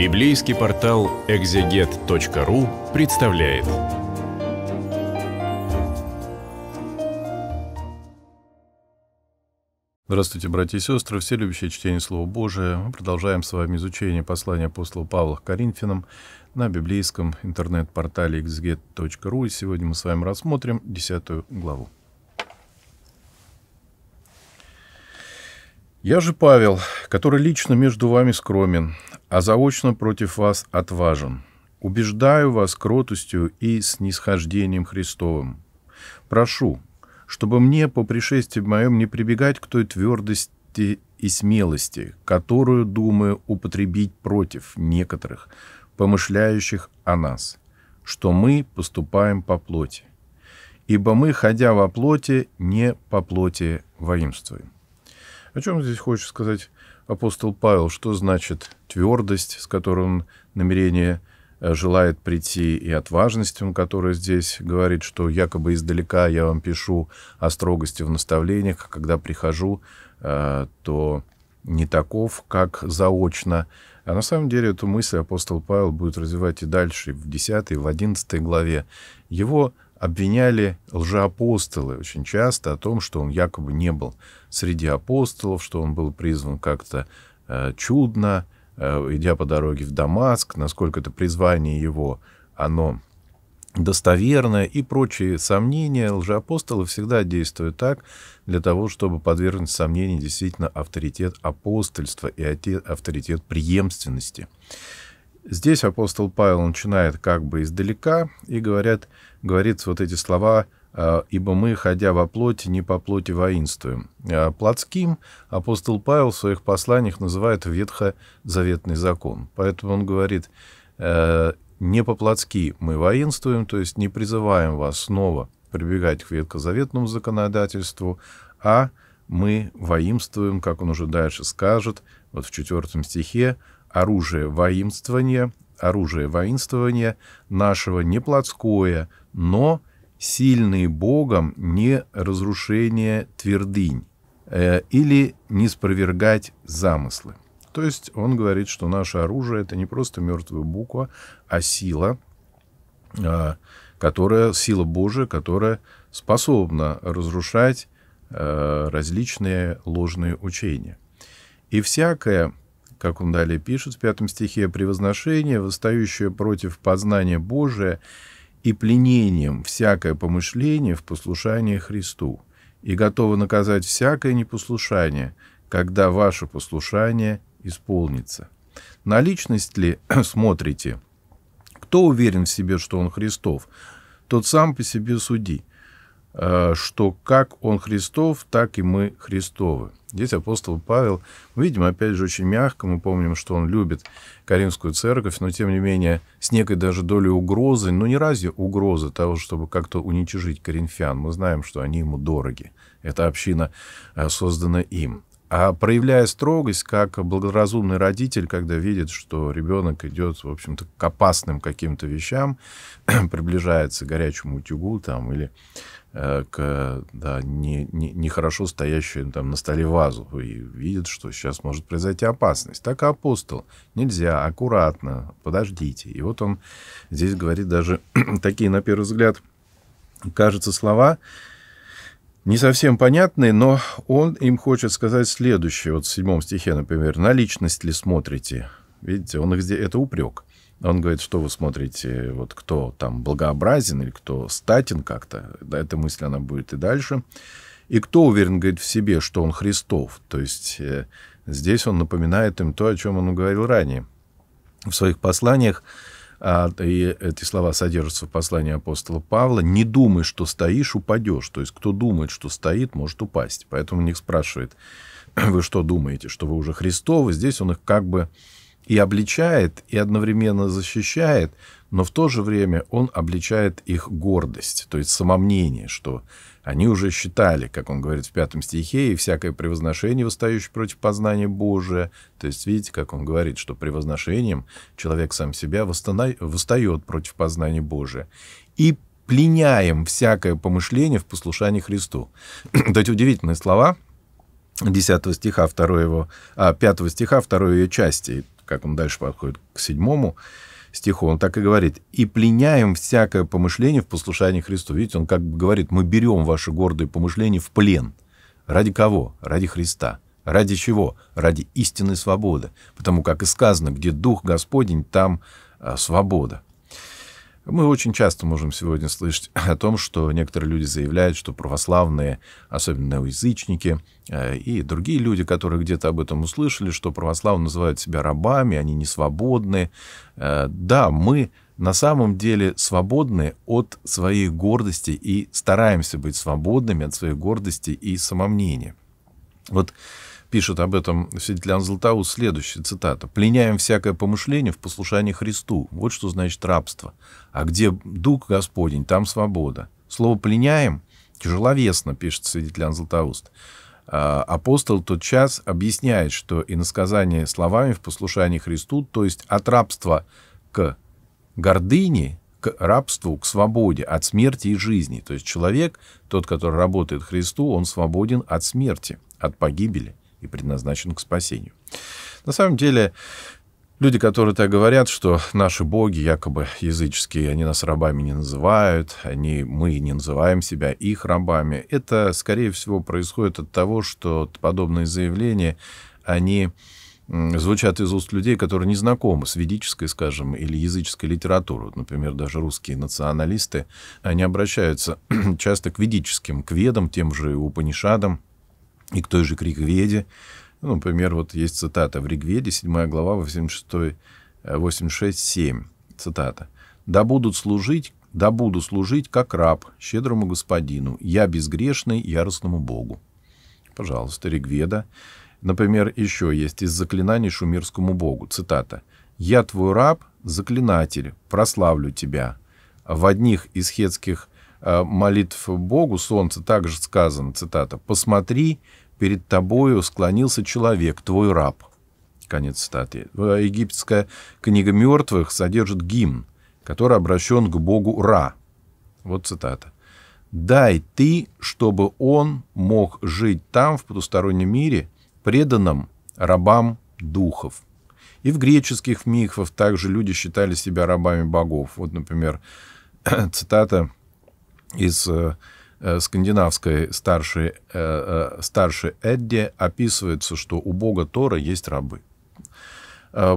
Библейский портал экзегет.ру представляет. Здравствуйте, братья и сестры, все любящие чтение Слова Божия. Мы продолжаем с вами изучение послания апостола Павла к Коринфянам на библейском интернет-портале exget.ru. И сегодня мы с вами рассмотрим 10 главу. Я же Павел, который лично между вами скромен, а заочно против вас отважен. Убеждаю вас кротостью и снисхождением Христовым. Прошу, чтобы мне по пришествии моем не прибегать к той твердости и смелости, которую, думаю, употребить против некоторых, помышляющих о нас, что мы поступаем по плоти. Ибо мы, ходя во плоти, не по плоти воимствуем. О чем здесь хочет сказать апостол Павел? Что значит твердость, с которой он намерение э, желает прийти, и отважность, он, которая здесь говорит, что якобы издалека я вам пишу о строгости в наставлениях, а когда прихожу, э, то не таков, как заочно. А на самом деле эту мысль апостол Павел будет развивать и дальше, в 10, в 11 главе. Его обвиняли лжеапостолы очень часто о том, что он якобы не был среди апостолов, что он был призван как-то э, чудно, э, идя по дороге в Дамаск, насколько это призвание его, оно достоверное и прочие сомнения. Лжеапостолы всегда действуют так для того, чтобы подвергнуть сомнению действительно авторитет апостольства и авторитет преемственности. Здесь апостол Павел начинает как бы издалека и говорят, говорит вот эти слова «А, «Ибо мы, ходя во плоти, не по плоти воинствуем». А, плотским апостол Павел в своих посланиях называет ветхозаветный закон. Поэтому он говорит «А, «Не по-плотски мы воинствуем», то есть не призываем вас снова прибегать к ветхозаветному законодательству, а мы воимствуем, как он уже дальше скажет, вот в четвертом стихе, оружие воинствования, оружие воинствования нашего не плотское, но сильный Богом не разрушение твердынь э, или не спровергать замыслы. То есть он говорит, что наше оружие — это не просто мертвая буква, а сила, э, которая, сила Божия, которая способна разрушать э, различные ложные учения. И всякое как он далее пишет в пятом стихе, «превозношение, восстающее против познания Божия и пленением всякое помышление в послушании Христу, и готово наказать всякое непослушание, когда ваше послушание исполнится». На личность ли смотрите? Кто уверен в себе, что он Христов? Тот сам по себе суди, э, что как он Христов, так и мы Христовы. Здесь апостол Павел, мы видим, опять же, очень мягко, мы помним, что он любит Каримскую церковь, но, тем не менее, с некой даже долей угрозы, но не разве угрозы того, чтобы как-то уничижить коринфян. Мы знаем, что они ему дороги. Эта община э, создана им. А проявляя строгость, как благоразумный родитель, когда видит, что ребенок идет, в общем-то, к опасным каким-то вещам, приближается к горячему утюгу там, или Э, к да, не, не, нехорошо стоящую там на столе вазу и видит, что сейчас может произойти опасность. Так и апостол. Нельзя, аккуратно, подождите. И вот он здесь говорит даже такие, на первый взгляд, кажется, слова не совсем понятные, но он им хочет сказать следующее. Вот в седьмом стихе, например, «На личность ли смотрите?» Видите, он их это упрек – он говорит, что вы смотрите, вот кто там благообразен или кто статен как-то. Эта мысль, она будет и дальше. И кто уверен, говорит, в себе, что он Христов. То есть э, здесь он напоминает им то, о чем он говорил ранее. В своих посланиях, а, и эти слова содержатся в послании апостола Павла, «Не думай, что стоишь, упадешь». То есть кто думает, что стоит, может упасть. Поэтому он них спрашивает, вы что думаете, что вы уже Христовы? Здесь он их как бы и обличает, и одновременно защищает, но в то же время он обличает их гордость, то есть самомнение, что они уже считали, как он говорит в пятом стихе, и всякое превозношение, восстающее против познания Божия. То есть, видите, как он говорит, что превозношением человек сам себя восстает против познания Божия. И пленяем всякое помышление в послушании Христу. Это эти удивительные слова, 10 стиха, 2 его, 5 а, стиха, 2 ее части как он дальше подходит к седьмому стиху, он так и говорит, «И пленяем всякое помышление в послушании Христу». Видите, он как бы говорит, мы берем ваши гордые помышления в плен. Ради кого? Ради Христа. Ради чего? Ради истинной свободы. Потому как и сказано, где Дух Господень, там а, свобода. Мы очень часто можем сегодня слышать о том, что некоторые люди заявляют, что православные, особенно язычники э, и другие люди, которые где-то об этом услышали, что православные называют себя рабами, они не свободны. Э, да, мы на самом деле свободны от своей гордости и стараемся быть свободными от своей гордости и самомнения. Вот пишет об этом Светлян Анзлтаус следующая цитата. «Пленяем всякое помышление в послушании Христу. Вот что значит рабство. А где дух Господень, там свобода». Слово «пленяем» тяжеловесно, пишет свидетель Златоуст. А, апостол тот час объясняет, что иносказание словами в послушании Христу, то есть от рабства к гордыне, к рабству, к свободе, от смерти и жизни. То есть человек, тот, который работает Христу, он свободен от смерти, от погибели и предназначен к спасению. На самом деле, люди, которые так говорят, что наши боги якобы языческие, они нас рабами не называют, они, мы не называем себя их рабами, это, скорее всего, происходит от того, что подобные заявления, они звучат из уст людей, которые не знакомы с ведической, скажем, или языческой литературой. Вот, например, даже русские националисты, они обращаются часто к ведическим, к ведам, тем же Упанишадам, и к той же к Ригведе. Ну, например, вот есть цитата в Ригведе, 7 глава, 86, 86, 7. Цитата. «Да будут служить, да буду служить, как раб, щедрому господину, я безгрешный, яростному Богу». Пожалуйста, Ригведа. Например, еще есть из заклинаний шумерскому Богу. Цитата. «Я твой раб, заклинатель, прославлю тебя. В одних из хетских Э, молитв Богу, солнце, также сказано, цитата, «Посмотри, перед тобою склонился человек, твой раб». Конец цитаты. Э, египетская книга мертвых содержит гимн, который обращен к Богу Ра. Вот цитата. «Дай ты, чтобы он мог жить там, в потустороннем мире, преданным рабам духов». И в греческих мифах также люди считали себя рабами богов. Вот, например, цитата из э, э, скандинавской старшей, э, старшей Эдди описывается, что у бога Тора есть рабы.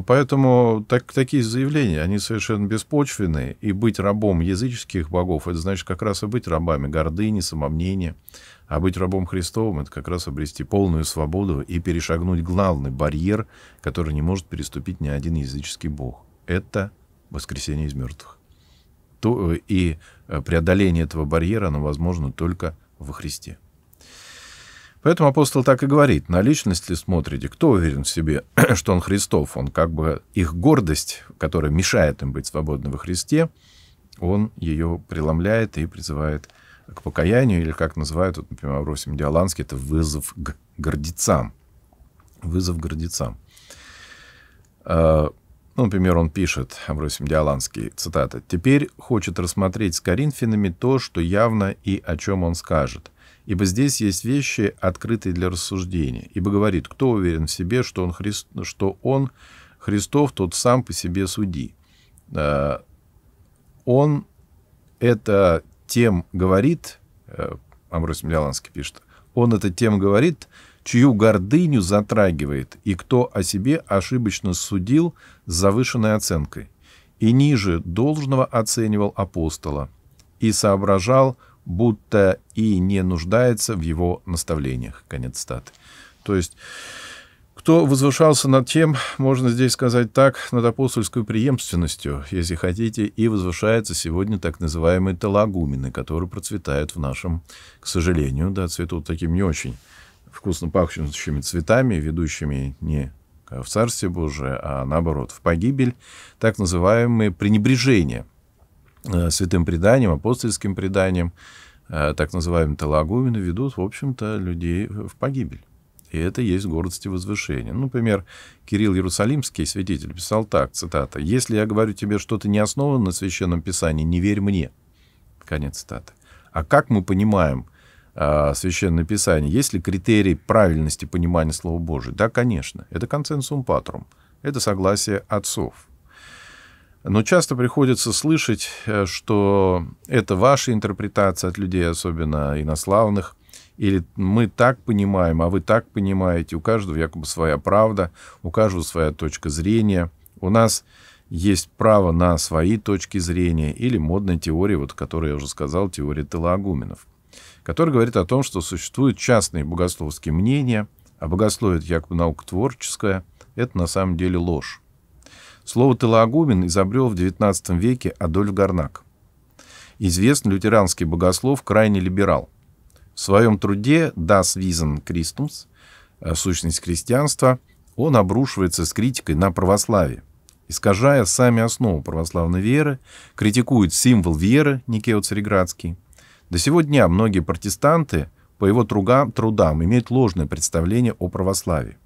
Поэтому так, такие заявления, они совершенно беспочвенные, и быть рабом языческих богов, это значит как раз и быть рабами гордыни, самомнения, а быть рабом Христовым, это как раз обрести полную свободу и перешагнуть главный барьер, который не может переступить ни один языческий бог. Это воскресение из мертвых то, э, и э, преодоление этого барьера, оно возможно только во Христе. Поэтому апостол так и говорит, на личность ли смотрите, кто уверен в себе, что он Христов, он как бы их гордость, которая мешает им быть свободны во Христе, он ее преломляет и призывает к покаянию, или как называют, вот, например, Авросим Диаланский, это вызов к гордецам. Вызов гордецам. А, ну, например, он пишет, Абросим Диаланский, цитата, «Теперь хочет рассмотреть с коринфянами то, что явно и о чем он скажет. Ибо здесь есть вещи, открытые для рассуждения. Ибо говорит, кто уверен в себе, что он, Христ, что он Христов, тот сам по себе суди. Э, он это тем говорит, э, Амбросий диаланский пишет, он это тем говорит, чью гордыню затрагивает и кто о себе ошибочно судил с завышенной оценкой, и ниже должного оценивал апостола, и соображал, будто и не нуждается в его наставлениях». Конец статы. То есть... Кто возвышался над тем, можно здесь сказать так, над апостольской преемственностью, если хотите, и возвышается сегодня так называемые талагумены, которые процветают в нашем, к сожалению, да, цветут таким не очень вкусно пахнущими цветами, ведущими не в Царстве Божие, а наоборот, в погибель, так называемые пренебрежения э, святым преданием, апостольским преданием, э, так называемым талагумины, ведут, в общем-то, людей в погибель. И это есть гордость и возвышение. Ну, например, Кирилл Иерусалимский, святитель, писал так, цитата, «Если я говорю тебе что-то не основано на Священном Писании, не верь мне». Конец цитаты. А как мы понимаем а, Священное Писание. Есть ли критерий правильности понимания Слова Божьего, Да, конечно. Это консенсум патрум. Это согласие отцов. Но часто приходится слышать, э, что это ваша интерпретация от людей, особенно инославных, или мы так понимаем, а вы так понимаете. У каждого якобы своя правда, у каждого своя точка зрения. У нас есть право на свои точки зрения или модная теория, вот, которую я уже сказал, теория телагуменов который говорит о том, что существуют частные богословские мнения, а богословие как наука творческая — это на самом деле ложь. Слово «теологумен» изобрел в XIX веке Адольф Гарнак. Известный лютеранский богослов, крайне либерал. В своем труде «Das Wiesen Christums» «Э, «Сущность христианства» он обрушивается с критикой на православие, искажая сами основу православной веры, критикует символ веры Никео Цареградский, до дня многие протестанты по его трудам, трудам имеют ложное представление о православии.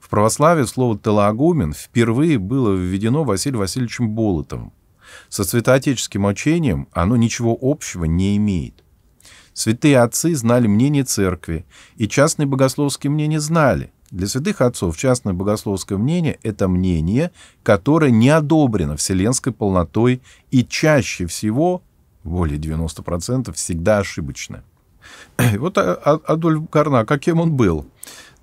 В православии слово телоагумен впервые было введено Василием Васильевичем Болотовым. Со святоотеческим учением оно ничего общего не имеет. Святые отцы знали мнение церкви, и частные богословские мнения знали. Для святых отцов частное богословское мнение – это мнение, которое не одобрено вселенской полнотой и чаще всего более 90%, всегда ошибочны. Вот а, а, Адольф Карна, каким он был?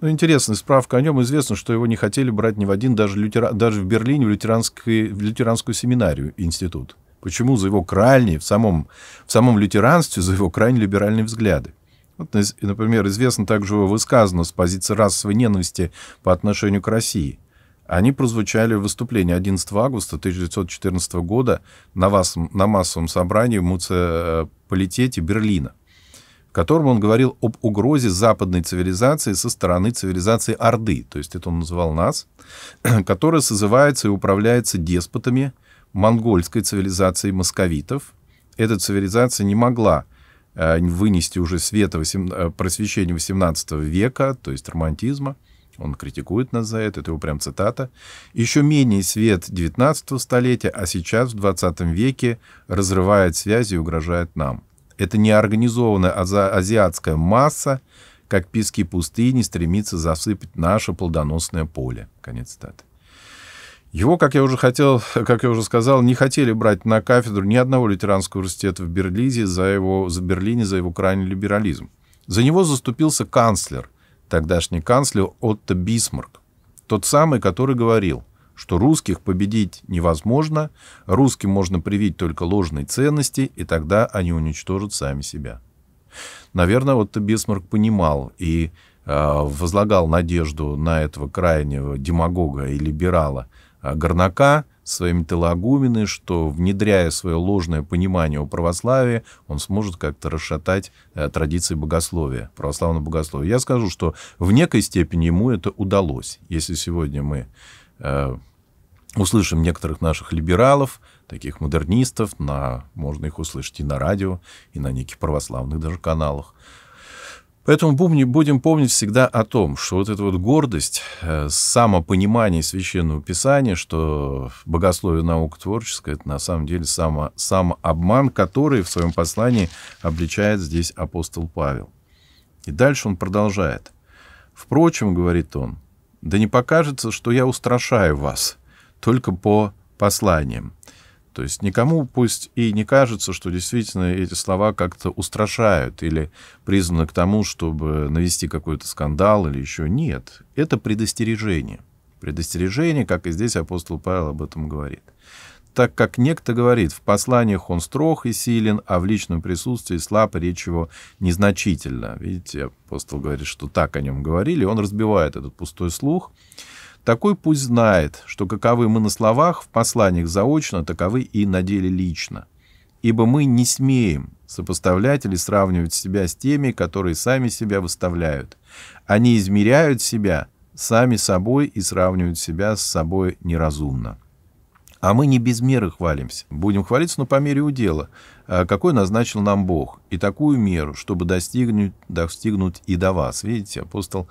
Ну, интересная справка о нем. Известно, что его не хотели брать ни в один, даже, лютера, даже в Берлине, в, лютеранский, в лютеранскую семинарию институт. Почему? За его крайние, в самом, в самом лютеранстве, за его крайне либеральные взгляды. Вот, например, известно также его высказано с позиции расовой ненависти по отношению к России. Они прозвучали в выступлении 11 августа 1914 года на, вас, на массовом собрании в муниципалитете Берлина, в котором он говорил об угрозе западной цивилизации со стороны цивилизации Орды, то есть это он называл нас, которая созывается и управляется деспотами монгольской цивилизации московитов. Эта цивилизация не могла э, вынести уже света э, просвещения 18 века, то есть романтизма, он критикует нас за это, это его прям цитата. «Еще менее свет 19 столетия, а сейчас в 20 веке разрывает связи и угрожает нам. Это неорганизованная азиатская масса, как писки пустыни, стремится засыпать наше плодоносное поле». Конец цитаты. Его, как я уже хотел, как я уже сказал, не хотели брать на кафедру ни одного лютеранского университета в Берлине за его, за Берлине за его крайний либерализм. За него заступился канцлер, тогдашний канцлер Отто Бисмарк, тот самый, который говорил, что русских победить невозможно, русским можно привить только ложные ценности, и тогда они уничтожат сами себя. Наверное, Отто Бисмарк понимал и э, возлагал надежду на этого крайнего демагога и либерала э, Горнака, своими телагумины, что, внедряя свое ложное понимание о православии, он сможет как-то расшатать э, традиции богословия, православного богословия. Я скажу, что в некой степени ему это удалось. Если сегодня мы э, услышим некоторых наших либералов, таких модернистов, на, можно их услышать и на радио, и на неких православных даже каналах, Поэтому будем помнить всегда о том, что вот эта вот гордость, э, самопонимание священного писания, что богословие наука творческая, это на самом деле само, самообман, который в своем послании обличает здесь апостол Павел. И дальше он продолжает. «Впрочем, — говорит он, — да не покажется, что я устрашаю вас только по посланиям, то есть никому пусть и не кажется, что действительно эти слова как-то устрашают или призваны к тому, чтобы навести какой-то скандал или еще нет. Это предостережение. Предостережение, как и здесь апостол Павел об этом говорит. Так как некто говорит, в посланиях он строг и силен, а в личном присутствии слаб, речь его незначительно. Видите, апостол говорит, что так о нем говорили, он разбивает этот пустой слух. Такой пусть знает, что каковы мы на словах, в посланиях заочно, таковы и на деле лично. Ибо мы не смеем сопоставлять или сравнивать себя с теми, которые сами себя выставляют. Они измеряют себя сами собой и сравнивают себя с собой неразумно. А мы не без меры хвалимся. Будем хвалиться, но по мере удела. А, какой назначил нам Бог? И такую меру, чтобы достигнуть, достигнуть и до вас. Видите, апостол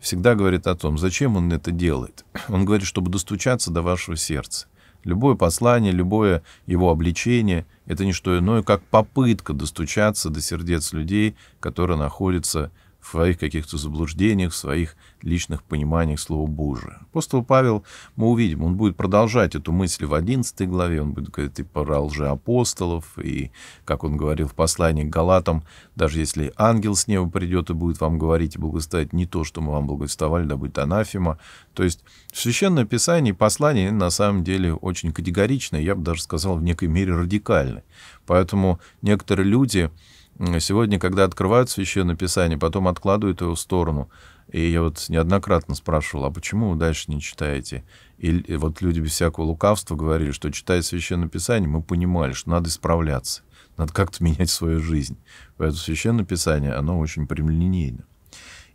всегда говорит о том, зачем он это делает. Он говорит, чтобы достучаться до вашего сердца. Любое послание, любое его обличение — это не что иное, как попытка достучаться до сердец людей, которые находятся в в своих каких-то заблуждениях, в своих личных пониманиях слова Божия. Апостол Павел, мы увидим, он будет продолжать эту мысль в 11 главе, он будет говорить и про лжи апостолов, и, как он говорил в послании к Галатам, даже если ангел с неба придет и будет вам говорить и благословить не то, что мы вам благоставали, да будет анафема. То есть в Священном Писании послание на самом деле очень категоричное, я бы даже сказал, в некой мере радикальное. Поэтому некоторые люди, Сегодня, когда открывают Священное Писание, потом откладывают его в сторону. И я вот неоднократно спрашивал, а почему вы дальше не читаете? И вот люди без всякого лукавства говорили, что читая Священное Писание, мы понимали, что надо исправляться, надо как-то менять свою жизнь. Поэтому Священное Писание, оно очень прямолинейно.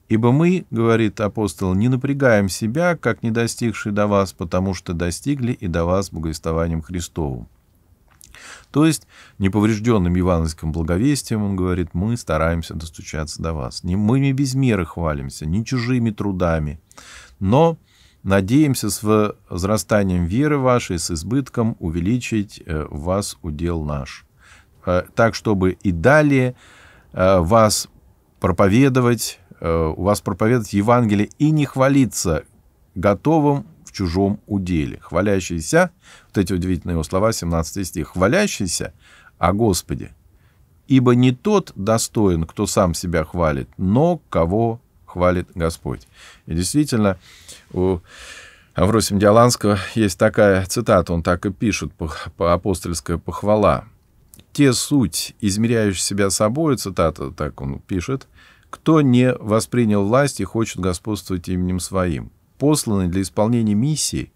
«Ибо мы, — говорит апостол, — не напрягаем себя, как не достигшие до вас, потому что достигли и до вас благовествованием Христовым». То есть неповрежденным евангельским благовестием, он говорит, мы стараемся достучаться до вас. Не, мы не без меры хвалимся, не чужими трудами, но надеемся с возрастанием веры вашей, с избытком увеличить э, в вас удел наш. Э, так, чтобы и далее э, вас проповедовать, у вас проповедовать Евангелие и не хвалиться готовым в чужом уделе. Хвалящийся, вот эти удивительные его слова, 17 стих, хвалящийся о Господе. Ибо не тот достоин, кто сам себя хвалит, но кого хвалит Господь. И действительно, у Авросим Диаланского есть такая цитата, он так и пишет, по, по апостольская похвала. «Те суть, измеряющие себя собой, цитата, так он пишет, кто не воспринял власть и хочет господствовать именем своим посланный для исполнения миссии,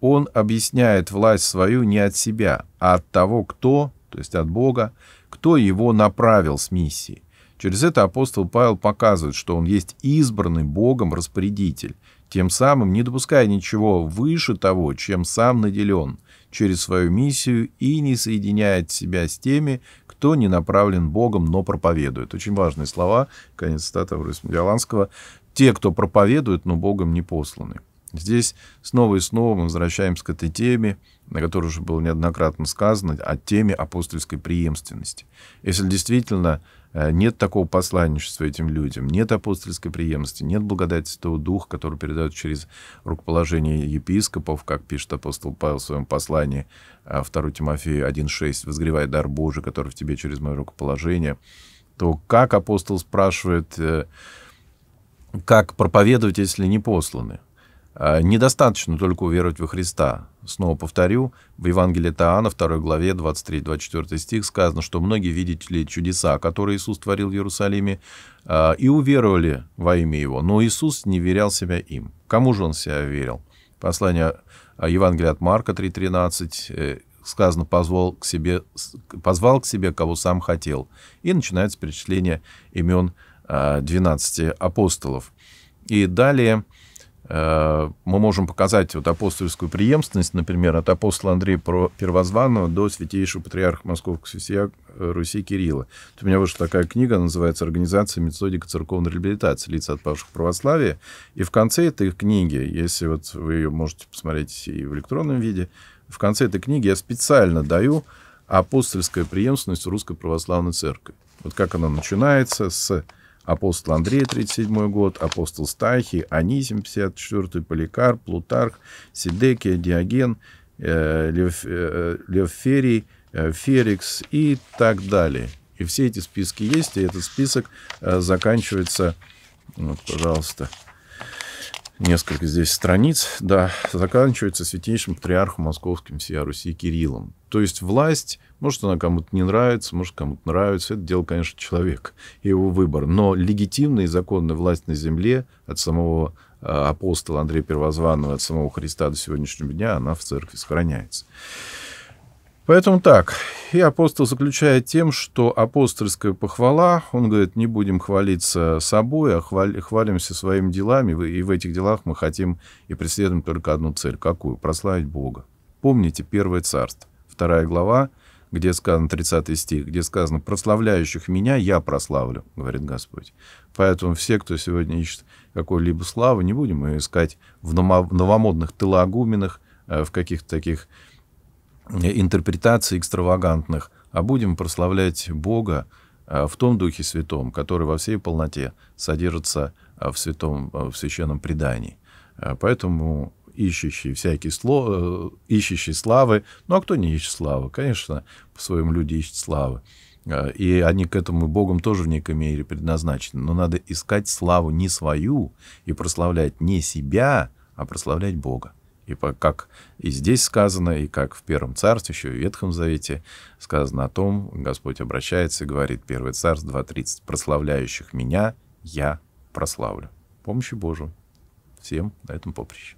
он объясняет власть свою не от себя, а от того, кто, то есть от Бога, кто его направил с миссии. Через это апостол Павел показывает, что он есть избранный Богом распорядитель, тем самым не допуская ничего выше того, чем сам наделен через свою миссию и не соединяет себя с теми, кто не направлен Богом, но проповедует. Очень важные слова, конец стата Врусмедиаланского те, кто проповедует, но Богом не посланы. Здесь снова и снова мы возвращаемся к этой теме, на которой уже было неоднократно сказано, о теме апостольской преемственности. Если действительно э, нет такого посланничества этим людям, нет апостольской преемственности, нет благодати Святого Духа, который передает через рукоположение епископов, как пишет апостол Павел в своем послании 2 э, Тимофею 1.6, «Возгревай дар Божий, который в тебе через мое рукоположение», то как апостол спрашивает э, как проповедовать, если не посланы? А, недостаточно только уверовать во Христа. Снова повторю, в Евангелии Таана, 2 главе, 23-24 стих сказано, что многие видели чудеса, которые Иисус творил в Иерусалиме, а, и уверовали во имя Его. Но Иисус не верял себя им. Кому же Он себя верил? Послание а, Евангелия от Марка 3.13 э, сказано, позвал к, себе, позвал к себе, кого сам хотел. И начинается перечисление имен 12 э, апостолов. И далее э, мы можем показать вот апостольскую преемственность, например, от апостола Андрея Первозванного до святейшего патриарха Московского Сия э, Руси Кирилла. У меня вышла такая книга, называется «Организация методика церковной реабилитации лиц отпавших православия». И в конце этой книги, если вот вы ее можете посмотреть и в электронном виде, в конце этой книги я специально даю апостольская преемственность Русской Православной Церкви. Вот как она начинается с апостол Андрей, 37 год, апостол Стахи, Анисим, 54 Поликарп, Плутарх, Сидекия, Диоген, э, Лев, э, Левферий, э, Ферикс и так далее. И все эти списки есть, и этот список э, заканчивается, вот, пожалуйста, несколько здесь страниц, да, заканчивается святейшим патриархом московским всея Руси Кириллом. То есть власть, может, она кому-то не нравится, может, кому-то нравится, это дело, конечно, человека и его выбор. Но легитимная и законная власть на земле от самого э, апостола Андрея Первозванного, от самого Христа до сегодняшнего дня, она в церкви сохраняется. Поэтому так, и апостол заключает тем, что апостольская похвала, он говорит, не будем хвалиться собой, а хвалимся своими делами, и в этих делах мы хотим и преследуем только одну цель. Какую? Прославить Бога. Помните Первое Царство, вторая глава, где сказано 30 стих, где сказано «прославляющих меня я прославлю», говорит Господь. Поэтому все, кто сегодня ищет какой-либо славы, не будем ее искать в новомодных телагуменах, э, в каких-то таких интерпретаций экстравагантных, а будем прославлять Бога э, в том Духе Святом, который во всей полноте содержится э, в, святом, э, в священном предании. Поэтому ищущие всякие сло, ищущие славы, ну а кто не ищет славы? Конечно, по-своему люди ищут славы. И они к этому Богом тоже в некой мере предназначены. Но надо искать славу не свою и прославлять не себя, а прославлять Бога. И как и здесь сказано, и как в Первом Царстве, еще и в Ветхом Завете сказано о том, Господь обращается и говорит, 1 Царств 2.30, «Прославляющих меня я прославлю». Помощи Божию всем на этом поприще.